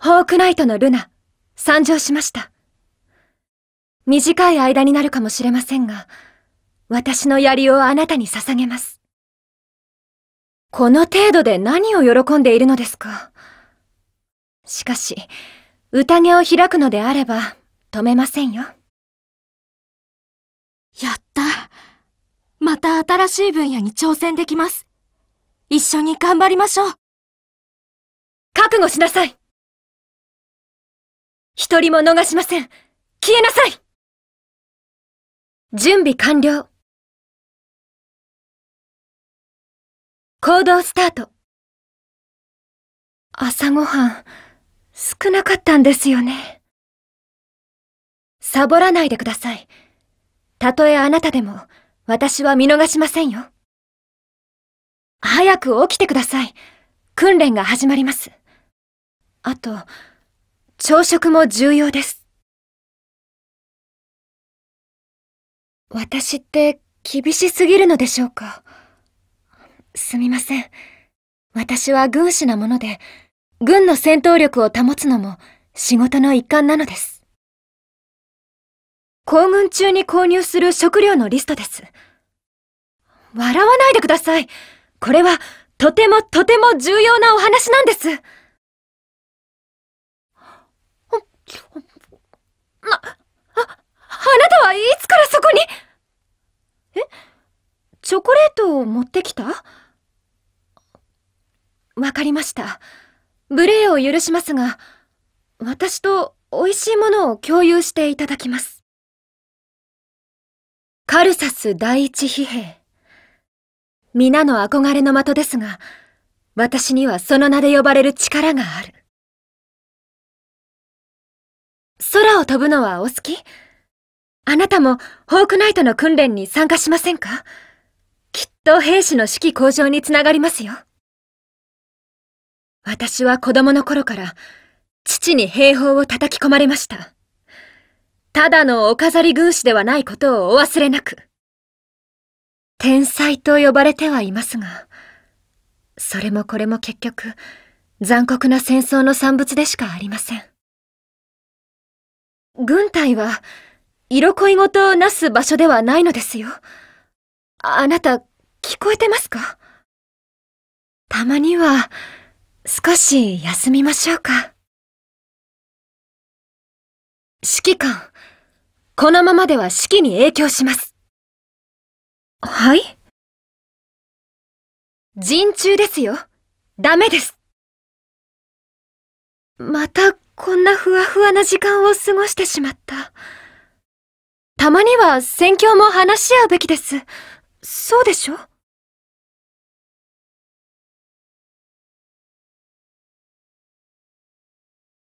ホークナイトのルナ、参上しました。短い間になるかもしれませんが、私の槍をあなたに捧げます。この程度で何を喜んでいるのですか。しかし、宴を開くのであれば、止めませんよ。やった。また新しい分野に挑戦できます。一緒に頑張りましょう。覚悟しなさい一人も逃しません消えなさい準備完了行動スタート朝ごはん少なかったんですよねサボらないでくださいたとえあなたでも私は見逃しませんよ早く起きてください訓練が始まりますあと朝食も重要です。私って厳しすぎるのでしょうかすみません。私は軍師なもので、軍の戦闘力を保つのも仕事の一環なのです。行軍中に購入する食料のリストです。笑わないでください。これはとてもとても重要なお話なんです。ま、あ、あなたはいつからそこにえチョコレートを持ってきたわかりました。無礼を許しますが、私と美味しいものを共有していただきます。カルサス第一疲兵。皆の憧れの的ですが、私にはその名で呼ばれる力がある。空を飛ぶのはお好きあなたもホークナイトの訓練に参加しませんかきっと兵士の士気向上につながりますよ。私は子供の頃から父に兵法を叩き込まれました。ただのお飾り軍師ではないことをお忘れなく。天才と呼ばれてはいますが、それもこれも結局、残酷な戦争の産物でしかありません。軍隊は、色恋ごとなす場所ではないのですよ。あなた、聞こえてますかたまには、少し休みましょうか。指揮官、このままでは指揮に影響します。はい陣中ですよ。ダメです。またこんなふわふわな時間を過ごしてしまった。たまには戦況も話し合うべきです。そうでしょ